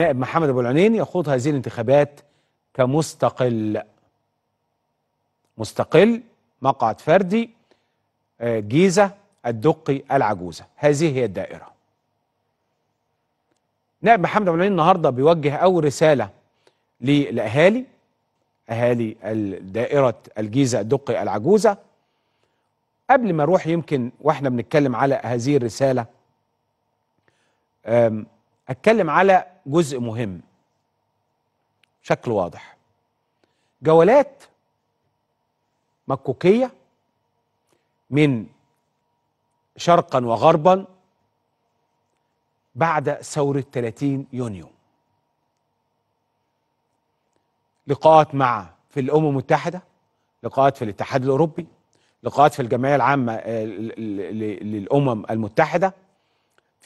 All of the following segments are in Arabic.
نائب محمد ابو العينين يخوض هذه الانتخابات كمستقل مستقل مقعد فردي آه، جيزه الدقي العجوزه هذه هي الدائره نائب محمد ابو العينين النهارده بيوجه اول رساله للاهالي اهالي دائره الجيزه الدقي العجوزه قبل ما اروح يمكن واحنا بنتكلم على هذه الرساله اتكلم على جزء مهم شكل واضح جولات مكوكية من شرقا وغربا بعد ثورة 30 يونيو لقاءات مع في الأمم المتحدة لقاءات في الاتحاد الأوروبي لقاءات في الجمعية العامة آه، للأمم المتحدة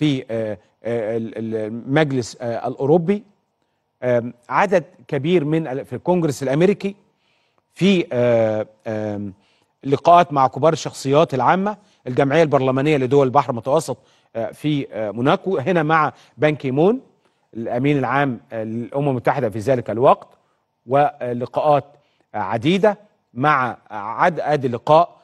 في آه، آه، المجلس آه، الاوروبي عدد كبير من في الكونجرس الامريكي في لقاءات مع كبار الشخصيات العامه الجمعيه البرلمانيه لدول البحر المتوسط في موناكو هنا مع بان كيمون الامين العام للامم المتحده في ذلك الوقت ولقاءات عديده مع عدد لقاء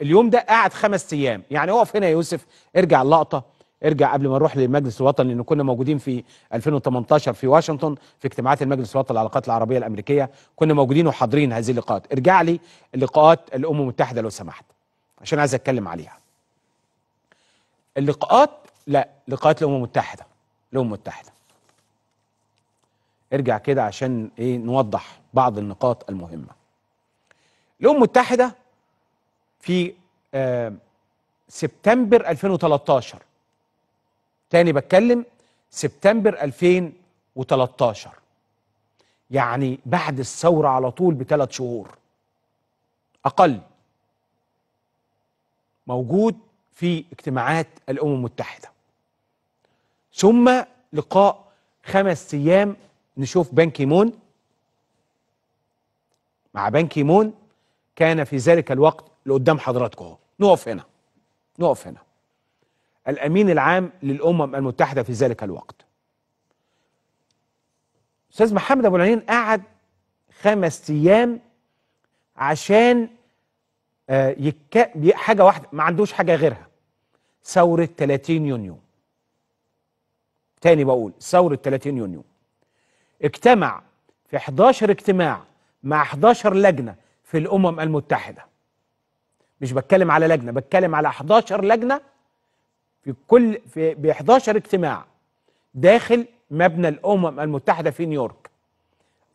اليوم ده قاعد خمس ايام يعني اقف هنا يا يوسف ارجع اللقطه ارجع قبل ما نروح للمجلس الوطني لان كنا موجودين في 2018 في واشنطن في اجتماعات المجلس الوطني للعلاقات العربيه الامريكيه كنا موجودين وحاضرين هذه اللقاءات ارجع لي لقاءات الامم المتحده لو سمحت عشان عايز اتكلم عليها اللقاءات لا لقاءات الامم المتحده الامم المتحده ارجع كده عشان ايه نوضح بعض النقاط المهمه الامم المتحده في آه سبتمبر 2013 تاني بتكلم سبتمبر 2013 يعني بعد الثورة على طول بثلاث شهور أقل موجود في اجتماعات الأمم المتحدة ثم لقاء خمس أيام نشوف بنكي كيمون مع بنكي كيمون كان في ذلك الوقت لقدام حضراتكم نقف هنا نقف هنا الامين العام للامم المتحده في ذلك الوقت. استاذ محمد ابو العينين قعد خمس ايام عشان آه، يك... حاجه واحده ما عندوش حاجه غيرها ثوره 30 يونيو تاني بقول ثوره 30 يونيو اجتمع في 11 اجتماع مع 11 لجنه في الامم المتحده مش بتكلم على لجنه بتكلم على 11 لجنه في كل في ب 11 اجتماع داخل مبنى الامم المتحده في نيويورك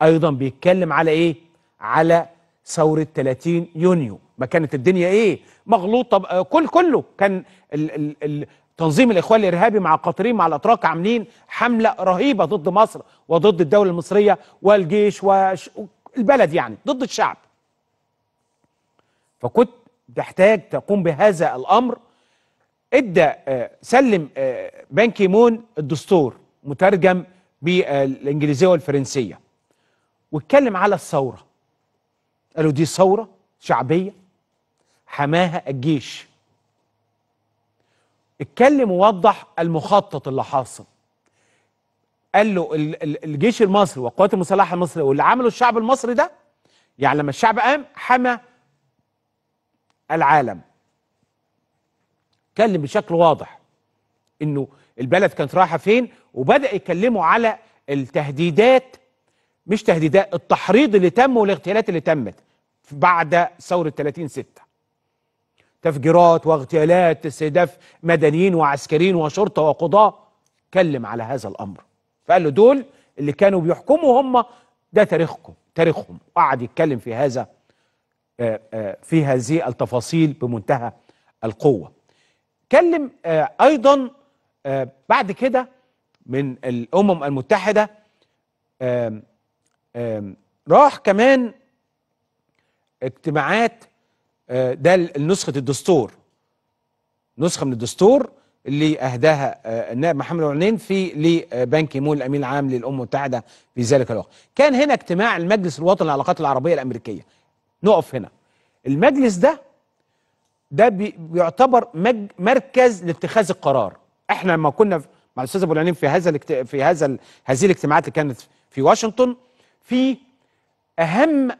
ايضا بيتكلم على ايه على ثوره 30 يونيو ما كانت الدنيا ايه مغلوطه كل كله كان ال ال ال تنظيم الاخوان الارهابي مع قاطرين مع الاتراك عاملين حمله رهيبه ضد مصر وضد الدوله المصريه والجيش والبلد يعني ضد الشعب فكنت تحتاج تقوم بهذا الامر ادى آه، سلم آه، بان كيمون الدستور مترجم بالانجليزيه والفرنسيه واتكلم على الثوره قالوا دي ثوره شعبيه حماها الجيش اتكلم ووضح المخطط اللي حاصل قال له الجيش المصري والقوات المسلحه المصريه واللي عمله الشعب المصري ده يعني لما الشعب قام حمى العالم اتكلم بشكل واضح انه البلد كانت رايحه فين وبدا يكلموا على التهديدات مش تهديدات التحريض اللي تم والاغتيالات اللي تمت بعد ثوره 30 6 تفجيرات واغتيالات استهداف مدنيين وعسكريين وشرطه وقضاه اتكلم على هذا الامر فقال له دول اللي كانوا بيحكموا هم ده تاريخكم تاريخهم وقعد يتكلم في هذا آه، آه، في هذه التفاصيل بمنتهى القوه اتكلم آه، ايضا آه، بعد كده من الامم المتحده راح كمان اجتماعات آه، ده نسخه الدستور نسخه من الدستور اللي اهداها النائب محمد العنين في لبنك مول الامين العام للامم المتحده في ذلك الوقت. كان هنا اجتماع المجلس الوطني للعلاقات العربيه الامريكيه. نقف هنا. المجلس ده ده بيعتبر مركز لاتخاذ القرار احنا لما كنا مع الاستاذ ابو العنين في هذا الاكت... في هذا هذه الاجتماعات اللي كانت في واشنطن في اهم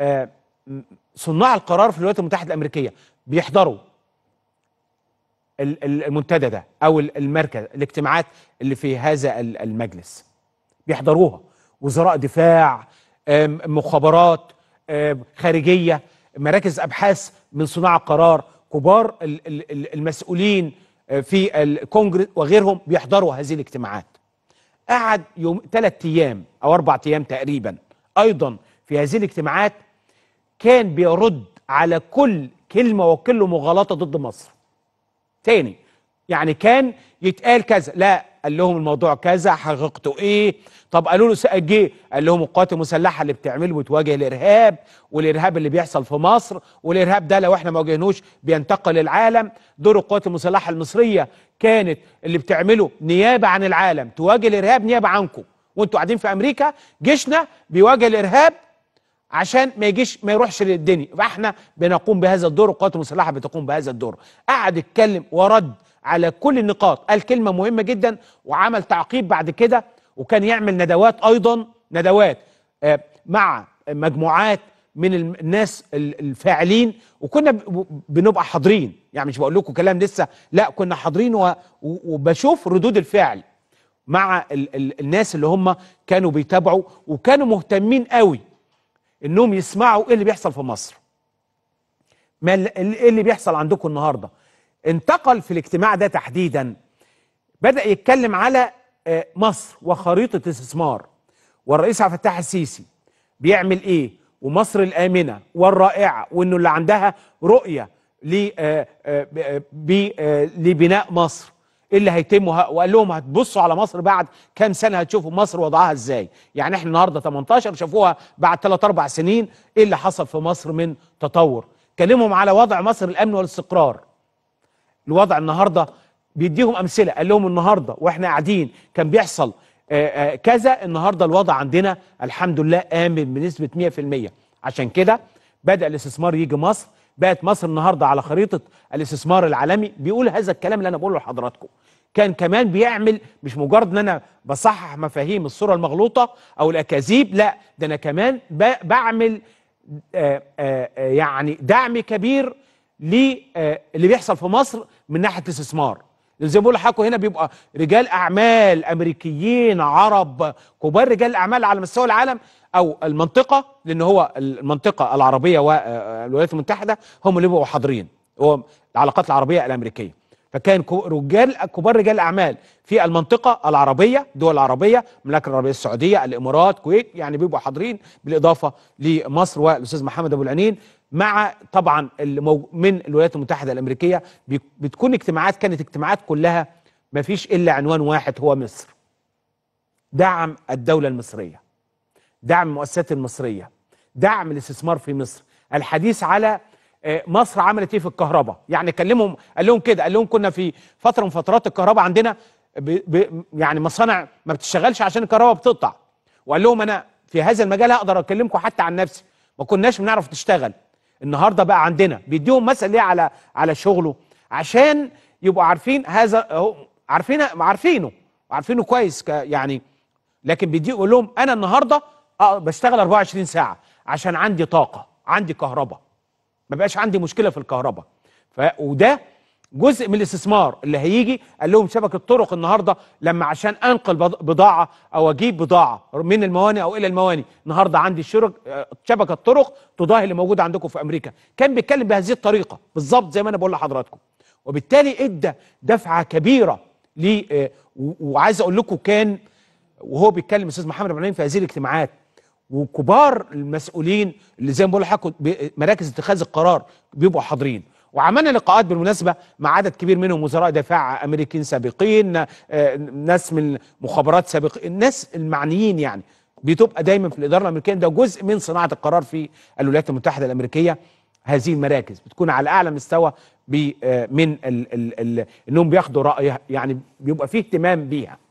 آه صناع القرار في الولايات المتحده الامريكيه بيحضروا المنتدى ده او المركز الاجتماعات اللي في هذا المجلس بيحضروها وزراء دفاع مخابرات خارجيه مراكز ابحاث من صناع قرار كبار المسؤولين آه، في الكونجرس وغيرهم بيحضروا هذه الاجتماعات قعد يوم ثلاث ايام او اربع ايام تقريبا ايضا في هذه الاجتماعات كان بيرد على كل كلمه وكل مغالطه ضد مصر تاني يعني كان يتقال كذا لا قال لهم الموضوع كذا حققتوا ايه طب قالوا له سقف جه قال لهم القوات المسلحه اللي بتعمله بتواجه الارهاب والارهاب اللي بيحصل في مصر والارهاب ده لو احنا ما واجهنوش بينتقل للعالم دور القوات المسلحه المصريه كانت اللي بتعمله نيابه عن العالم تواجه الارهاب نيابه عنكم وانتوا قاعدين في امريكا جيشنا بيواجه الارهاب عشان ما يجيش ما يروحش للدنيا فاحنا بنقوم بهذا الدور القوات المسلحه بتقوم بهذا الدور قعد يتكلم ورد على كل النقاط قال كلمة مهمة جدا وعمل تعقيب بعد كده وكان يعمل ندوات أيضا ندوات آه، مع مجموعات من الناس الفاعلين وكنا بنبقى حاضرين يعني مش بقول لكم كلام لسه لا كنا حاضرين وبشوف ردود الفعل مع ال ال الناس اللي هم كانوا بيتابعوا وكانوا مهتمين قوي انهم يسمعوا ايه اللي بيحصل في مصر ما ايه اللي بيحصل عندكم النهارده انتقل في الاجتماع ده تحديدا بدأ يتكلم على آه، مصر وخريطة استثمار والرئيس عبد الفتاح السيسي بيعمل ايه ومصر الآمنة والرائعة وانه اللي عندها رؤية آه، آه، لبناء مصر إيه اللي هيتم وقال لهم هتبصوا على مصر بعد كام سنه هتشوفوا مصر وضعها ازاي يعني احنا النهارده 18 شافوها بعد 3 4 سنين ايه اللي حصل في مصر من تطور كلمهم على وضع مصر الامن والاستقرار الوضع النهارده بيديهم امثله قال لهم النهارده واحنا قاعدين كان بيحصل آه، آه، كذا النهارده الوضع عندنا الحمد لله امن بنسبه 100% عشان كده بدا الاستثمار يجي مصر بقت مصر النهارده على خريطه الاستثمار العالمي بيقول هذا الكلام اللي انا بقوله لحضراتكم كان كمان بيعمل مش مجرد ان انا بصحح مفاهيم الصوره المغلوطه او الاكاذيب لا ده انا كمان بعمل آآ آه، يعني دعم كبير آه، للي بيحصل في مصر من ناحيه الاستثمار زي ما بقول لحضرتكوا هنا بيبقى رجال اعمال امريكيين عرب كبار رجال الاعمال على مستوى العالم او المنطقه لان هو المنطقه العربيه والولايات آه، آه، المتحده هم اللي بيبقوا حاضرين هو العلاقات العربيه الامريكيه فكان رجال كبار رجال اعمال في المنطقه العربيه دول العربيه المملكه العربيه السعوديه الامارات الكويت يعني بيبقوا حاضرين بالاضافه لمصر والاستاذ محمد ابو العنين مع طبعا من الولايات المتحده الامريكيه بتكون اجتماعات كانت اجتماعات كلها ما فيش الا عنوان واحد هو مصر دعم الدوله المصريه دعم المؤسسات المصريه دعم الاستثمار في مصر الحديث على آه، مصر عملت ايه في الكهرباء يعني كلمهم قال لهم كده قال لهم كنا في فتره من فترات الكهرباء عندنا بي بي يعني مصانع ما بتشتغلش عشان الكهرباء بتقطع وقال لهم انا في هذا المجال هقدر اكلمكم حتى عن نفسي ما كناش بنعرف نشتغل النهارده بقى عندنا بيديهم مثل ليه على على شغله عشان يبقوا عارفين هذا عارفين عارفينه عارفينه كويس يعني لكن بيدي يقول لهم انا النهارده آه، بشتغل 24 ساعه عشان عندي طاقه عندي كهرباء ما بقاش عندي مشكله في الكهرباء ف... وده جزء من الاستثمار اللي هيجي قال لهم شبكه طرق النهارده لما عشان انقل بضاعه او اجيب بضاعه من الموانئ او الى الموانئ النهارده عندي شرك شبكه طرق تضاهي اللي موجوده عندكم في امريكا كان بيتكلم بهذه الطريقه بالظبط زي ما انا بقول لحضراتكم وبالتالي ادى دفعه كبيره ل آه، وعايز اقول لكم كان وهو بيتكلم الاستاذ محمد ابراهيم في هذه الاجتماعات وكبار المسؤولين اللي زي ما بقول لحضراتكم مراكز اتخاذ القرار بيبقوا حاضرين وعملنا لقاءات بالمناسبه مع عدد كبير منهم وزراء دفاع امريكيين سابقين آه، ناس من مخابرات سابقين الناس المعنيين يعني بتبقى دايما في الاداره الامريكيه ده جزء من صناعه القرار في الولايات المتحده الامريكيه هذه المراكز بتكون على اعلى مستوى آه، من انهم بياخدوا راي يعني بيبقى فيه اهتمام بيها